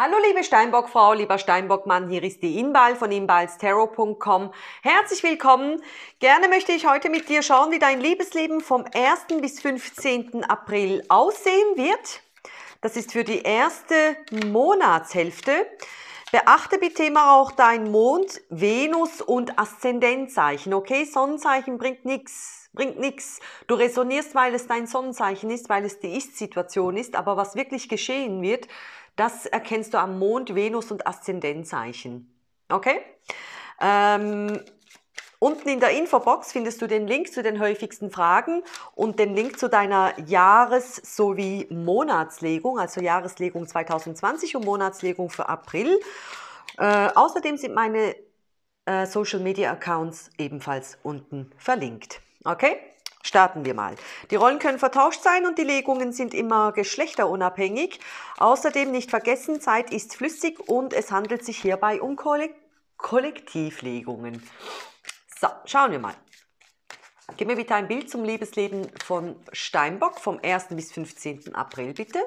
Hallo liebe Steinbockfrau, lieber Steinbockmann, hier ist die Inbal von inbalsterror.com. Herzlich willkommen. Gerne möchte ich heute mit dir schauen, wie dein Liebesleben vom 1. bis 15. April aussehen wird. Das ist für die erste Monatshälfte. Beachte bitte immer auch dein Mond, Venus und Aszendentzeichen, okay? Sonnenzeichen bringt nichts bringt nichts. Du resonierst, weil es dein Sonnenzeichen ist, weil es die Ist-Situation ist, aber was wirklich geschehen wird, das erkennst du am Mond, Venus und Aszendentzeichen. Okay? Ähm, unten in der Infobox findest du den Link zu den häufigsten Fragen und den Link zu deiner Jahres- sowie Monatslegung, also Jahreslegung 2020 und Monatslegung für April. Äh, außerdem sind meine äh, Social Media Accounts ebenfalls unten verlinkt. Okay? Starten wir mal. Die Rollen können vertauscht sein und die Legungen sind immer geschlechterunabhängig. Außerdem nicht vergessen, Zeit ist flüssig und es handelt sich hierbei um Kolle Kollektivlegungen. So, schauen wir mal. Gib mir bitte ein Bild zum Liebesleben von Steinbock vom 1. bis 15. April, bitte.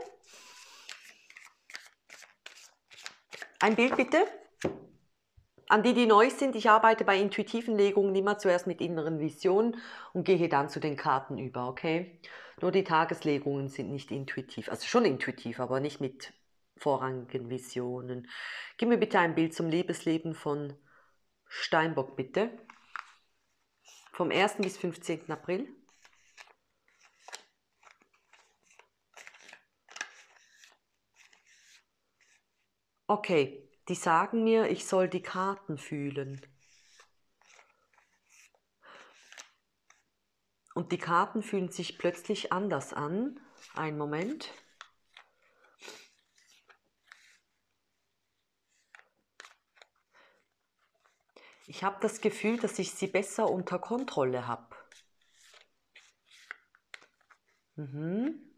Ein Bild bitte. An die, die neu sind, ich arbeite bei intuitiven Legungen immer zuerst mit inneren Visionen und gehe dann zu den Karten über, okay? Nur die Tageslegungen sind nicht intuitiv, also schon intuitiv, aber nicht mit vorrangigen Visionen. Gib mir bitte ein Bild zum Liebesleben von Steinbock, bitte. Vom 1. bis 15. April. Okay, die sagen mir, ich soll die Karten fühlen. Und die Karten fühlen sich plötzlich anders an. Ein Moment. Ich habe das Gefühl, dass ich sie besser unter Kontrolle habe. Mhm.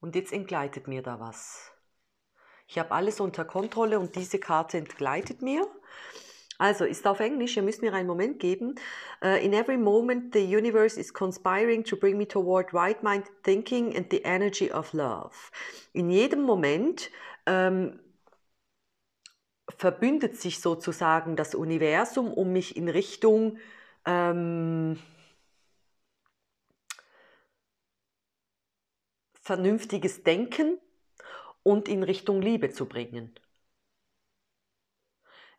Und jetzt entgleitet mir da was ich habe alles unter Kontrolle und diese Karte entgleitet mir. Also ist auf Englisch, ihr müsst mir einen Moment geben. Uh, in every moment the universe is conspiring to bring me toward right-minded thinking and the energy of love. In jedem Moment ähm, verbündet sich sozusagen das Universum, um mich in Richtung ähm, vernünftiges Denken und in Richtung Liebe zu bringen.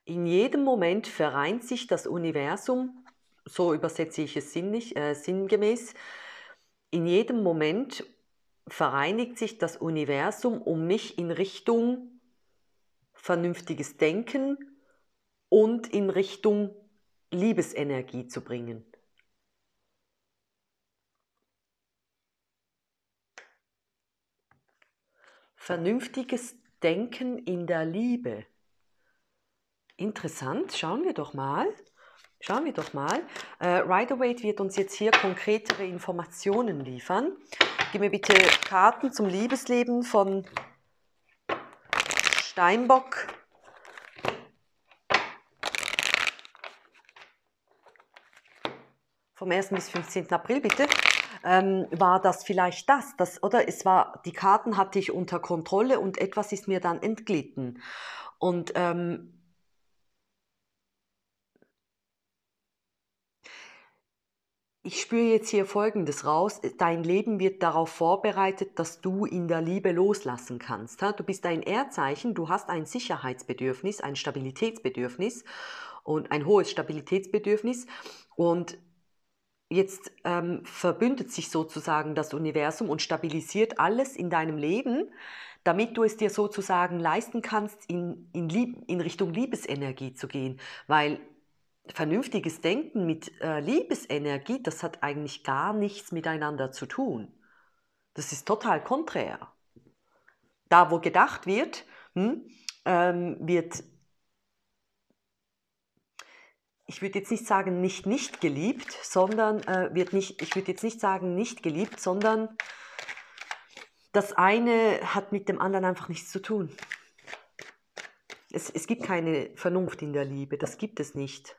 In jedem Moment vereint sich das Universum, so übersetze ich es sinnlich, äh, sinngemäß, in jedem Moment vereinigt sich das Universum um mich in Richtung vernünftiges Denken und in Richtung Liebesenergie zu bringen. Vernünftiges Denken in der Liebe. Interessant, schauen wir doch mal. Schauen wir doch mal. Äh, Riderwaite wird uns jetzt hier konkretere Informationen liefern. Gib mir bitte Karten zum Liebesleben von Steinbock. Vom 1. bis 15. April, bitte ähm, war das vielleicht das, das, oder? Es war, die Karten hatte ich unter Kontrolle und etwas ist mir dann entglitten. Und ähm, ich spüre jetzt hier Folgendes raus. Dein Leben wird darauf vorbereitet, dass du in der Liebe loslassen kannst. Du bist ein Erdzeichen, du hast ein Sicherheitsbedürfnis, ein Stabilitätsbedürfnis und ein hohes Stabilitätsbedürfnis. Und Jetzt ähm, verbündet sich sozusagen das Universum und stabilisiert alles in deinem Leben, damit du es dir sozusagen leisten kannst, in, in, Lieb in Richtung Liebesenergie zu gehen. Weil vernünftiges Denken mit äh, Liebesenergie, das hat eigentlich gar nichts miteinander zu tun. Das ist total konträr. Da, wo gedacht wird, hm, ähm, wird ich würde jetzt nicht sagen, nicht nicht geliebt, sondern äh, wird nicht, ich würde jetzt nicht sagen, nicht geliebt, sondern das eine hat mit dem anderen einfach nichts zu tun. Es, es gibt keine Vernunft in der Liebe, das gibt es nicht.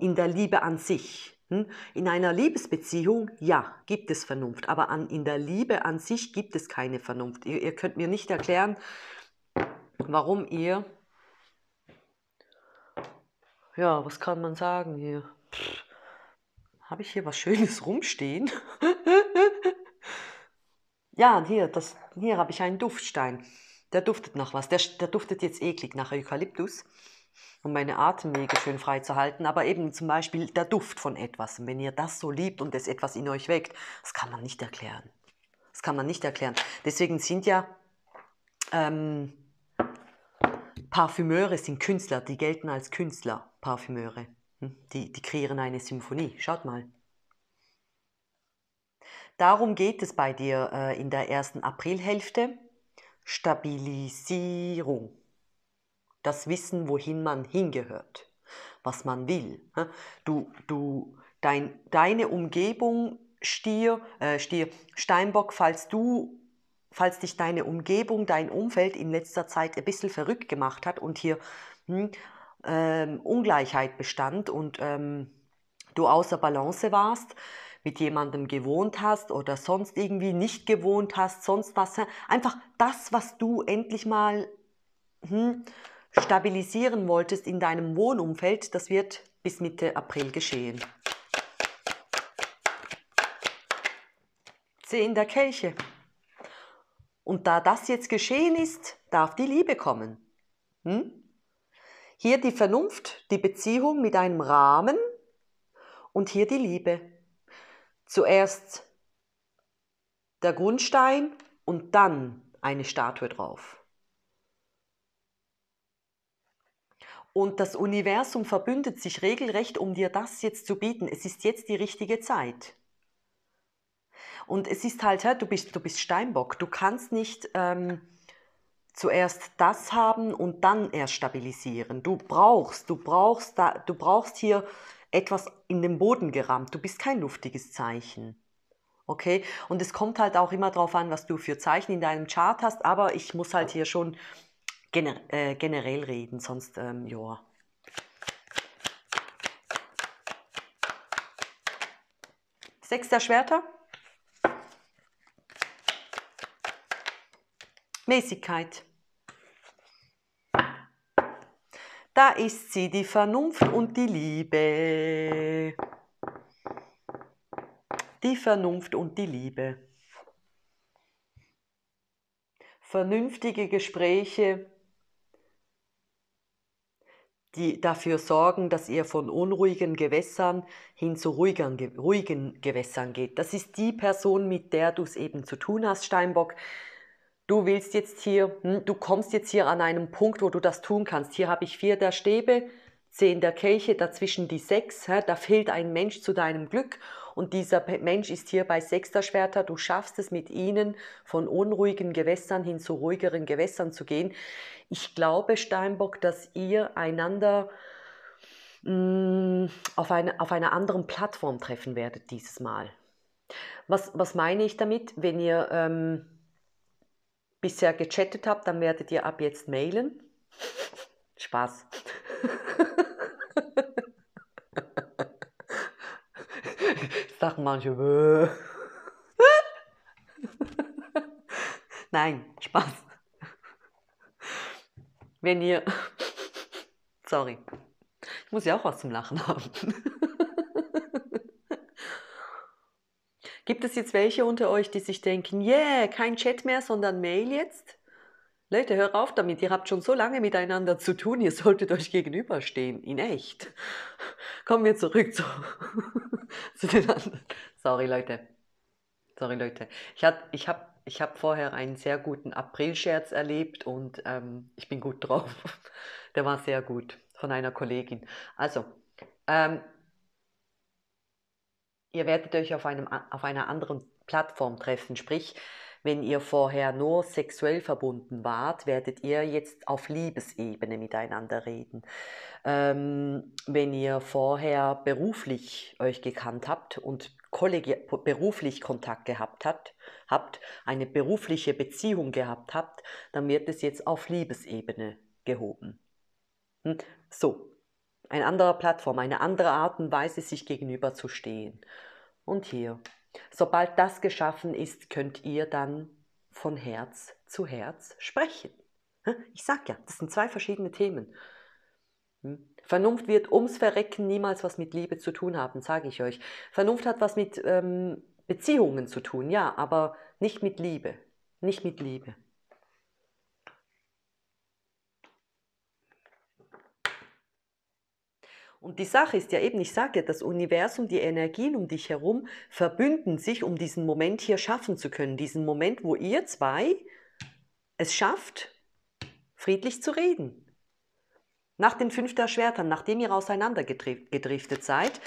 In der Liebe an sich. Hm? In einer Liebesbeziehung, ja, gibt es Vernunft, aber an, in der Liebe an sich gibt es keine Vernunft. Ihr, ihr könnt mir nicht erklären, warum ihr ja, was kann man sagen hier? Habe ich hier was Schönes rumstehen? ja, hier, das, hier habe ich einen Duftstein. Der duftet nach was. Der, der duftet jetzt eklig nach Eukalyptus, um meine Atemwege schön frei zu halten. Aber eben zum Beispiel der Duft von etwas. Und wenn ihr das so liebt und es etwas in euch weckt, das kann man nicht erklären. Das kann man nicht erklären. Deswegen sind ja ähm, Parfümeure sind Künstler, die gelten als Künstler, Parfümeure. Hm, die, die kreieren eine Symphonie. Schaut mal. Darum geht es bei dir äh, in der ersten Aprilhälfte. Stabilisierung. Das Wissen, wohin man hingehört, was man will. Ne? Du, du, dein, deine Umgebung, Stier, äh, Stier, Steinbock, falls du falls dich deine Umgebung, dein Umfeld in letzter Zeit ein bisschen verrückt gemacht hat und hier hm, ähm, Ungleichheit bestand und ähm, du außer Balance warst, mit jemandem gewohnt hast oder sonst irgendwie nicht gewohnt hast, sonst was. Einfach das, was du endlich mal hm, stabilisieren wolltest in deinem Wohnumfeld, das wird bis Mitte April geschehen. Zehn der Kelche. Und da das jetzt geschehen ist, darf die Liebe kommen. Hm? Hier die Vernunft, die Beziehung mit einem Rahmen und hier die Liebe. Zuerst der Grundstein und dann eine Statue drauf. Und das Universum verbündet sich regelrecht, um dir das jetzt zu bieten. Es ist jetzt die richtige Zeit. Und es ist halt, du bist, du bist Steinbock. Du kannst nicht ähm, zuerst das haben und dann erst stabilisieren. Du brauchst, du brauchst, da, du brauchst hier etwas in den Boden gerammt. Du bist kein luftiges Zeichen. Okay? Und es kommt halt auch immer darauf an, was du für Zeichen in deinem Chart hast, aber ich muss halt hier schon gener äh, generell reden, sonst, ähm, ja. Sechster Schwerter. Mäßigkeit. Da ist sie, die Vernunft und die Liebe. Die Vernunft und die Liebe. Vernünftige Gespräche, die dafür sorgen, dass ihr von unruhigen Gewässern hin zu ruhigern, ruhigen Gewässern geht. Das ist die Person, mit der du es eben zu tun hast, Steinbock, du willst jetzt hier, hm, du kommst jetzt hier an einem Punkt, wo du das tun kannst. Hier habe ich vier der Stäbe, zehn der Kelche, dazwischen die sechs. Da fehlt ein Mensch zu deinem Glück und dieser Mensch ist hier bei sechster Schwerter. Du schaffst es mit ihnen von unruhigen Gewässern hin zu ruhigeren Gewässern zu gehen. Ich glaube, Steinbock, dass ihr einander hm, auf, eine, auf einer anderen Plattform treffen werdet dieses Mal. Was, was meine ich damit, wenn ihr ähm, bisher gechattet habt, dann werdet ihr ab jetzt mailen. Spaß. Sagen manche. Nein, Spaß. Wenn ihr. Sorry. Ich muss ja auch was zum Lachen haben. gibt es jetzt welche unter euch, die sich denken, yeah, kein Chat mehr, sondern Mail jetzt? Leute, hör auf damit, ihr habt schon so lange miteinander zu tun, ihr solltet euch gegenüberstehen, in echt. Kommen wir zurück zu, zu den anderen. Sorry Leute, sorry Leute. Ich, habe ich habe ich hab vorher einen sehr guten April-Scherz erlebt und ähm, ich bin gut drauf. Der war sehr gut von einer Kollegin. Also, ähm, ihr werdet euch auf, einem, auf einer anderen Plattform treffen. Sprich, wenn ihr vorher nur sexuell verbunden wart, werdet ihr jetzt auf Liebesebene miteinander reden. Ähm, wenn ihr vorher beruflich euch gekannt habt und beruflich Kontakt gehabt habt, habt, eine berufliche Beziehung gehabt habt, dann wird es jetzt auf Liebesebene gehoben. Hm? So, ein anderer Plattform, eine andere Art und Weise, sich gegenüberzustehen. Und hier, sobald das geschaffen ist, könnt ihr dann von Herz zu Herz sprechen. Ich sag ja, das sind zwei verschiedene Themen. Hm? Vernunft wird ums Verrecken niemals was mit Liebe zu tun haben, sage ich euch. Vernunft hat was mit ähm, Beziehungen zu tun, ja, aber nicht mit Liebe. Nicht mit Liebe. Und die Sache ist ja eben, ich sage ja, das Universum, die Energien um dich herum verbünden sich, um diesen Moment hier schaffen zu können. Diesen Moment, wo ihr zwei es schafft, friedlich zu reden nach den Fünfter Schwertern, nachdem ihr auseinandergedriftet seid,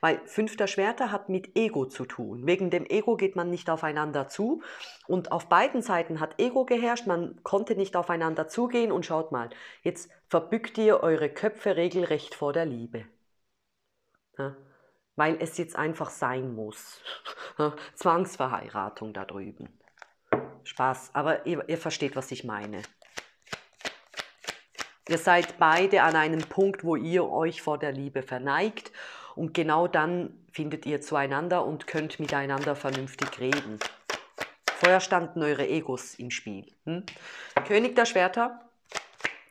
weil Fünfter Schwerter hat mit Ego zu tun. Wegen dem Ego geht man nicht aufeinander zu und auf beiden Seiten hat Ego geherrscht, man konnte nicht aufeinander zugehen und schaut mal, jetzt verbückt ihr eure Köpfe regelrecht vor der Liebe. Weil es jetzt einfach sein muss. Zwangsverheiratung da drüben. Spaß, aber ihr, ihr versteht, was ich meine. Ihr seid beide an einem Punkt, wo ihr euch vor der Liebe verneigt und genau dann findet ihr zueinander und könnt miteinander vernünftig reden. Vorher standen eure Egos im Spiel. Hm? König der Schwerter,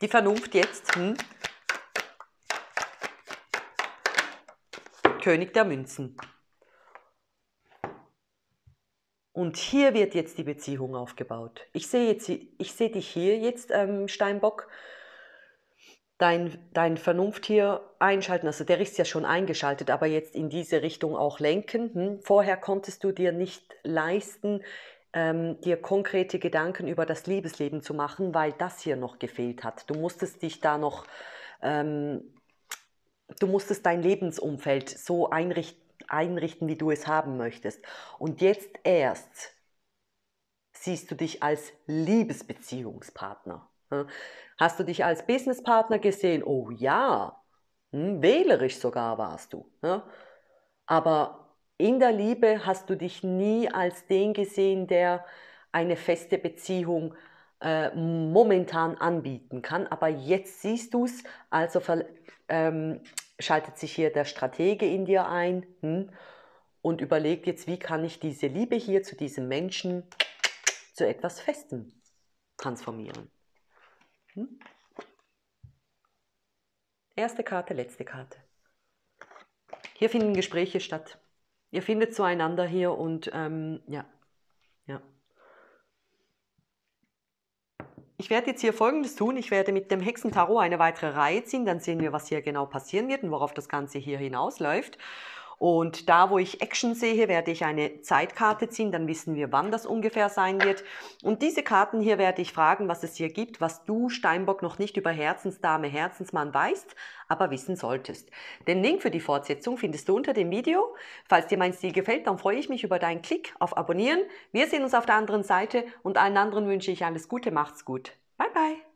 die Vernunft jetzt. Hm? König der Münzen. Und hier wird jetzt die Beziehung aufgebaut. Ich sehe seh dich hier jetzt, ähm, Steinbock dein, dein Vernunft hier einschalten, also der ist ja schon eingeschaltet, aber jetzt in diese Richtung auch lenken. Hm? Vorher konntest du dir nicht leisten, ähm, dir konkrete Gedanken über das Liebesleben zu machen, weil das hier noch gefehlt hat. Du musstest dich da noch, ähm, du musstest dein Lebensumfeld so einrichten, einrichten, wie du es haben möchtest. Und jetzt erst siehst du dich als Liebesbeziehungspartner. Hast du dich als Businesspartner gesehen? Oh ja, hm, wählerisch sogar warst du. Ja? Ne? Aber in der Liebe hast du dich nie als den gesehen, der eine feste Beziehung äh, momentan anbieten kann. Aber jetzt siehst du es, also ähm, schaltet sich hier der Stratege in dir ein hm, und überlegt jetzt, wie kann ich diese Liebe hier zu diesem Menschen zu etwas Festem transformieren. Hm? Erste Karte, letzte Karte. Hier finden Gespräche statt. Ihr findet zueinander hier und ähm, ja, ja. Ich werde jetzt hier Folgendes tun. Ich werde mit dem Hexentarot eine weitere Reihe ziehen. Dann sehen wir, was hier genau passieren wird und worauf das Ganze hier hinausläuft. Und da, wo ich Action sehe, werde ich eine Zeitkarte ziehen, dann wissen wir, wann das ungefähr sein wird. Und diese Karten hier werde ich fragen, was es hier gibt, was du, Steinbock, noch nicht über Herzensdame, Herzensmann weißt, aber wissen solltest. Den Link für die Fortsetzung findest du unter dem Video. Falls dir mein Stil gefällt, dann freue ich mich über deinen Klick auf Abonnieren. Wir sehen uns auf der anderen Seite und allen anderen wünsche ich alles Gute, macht's gut. Bye bye.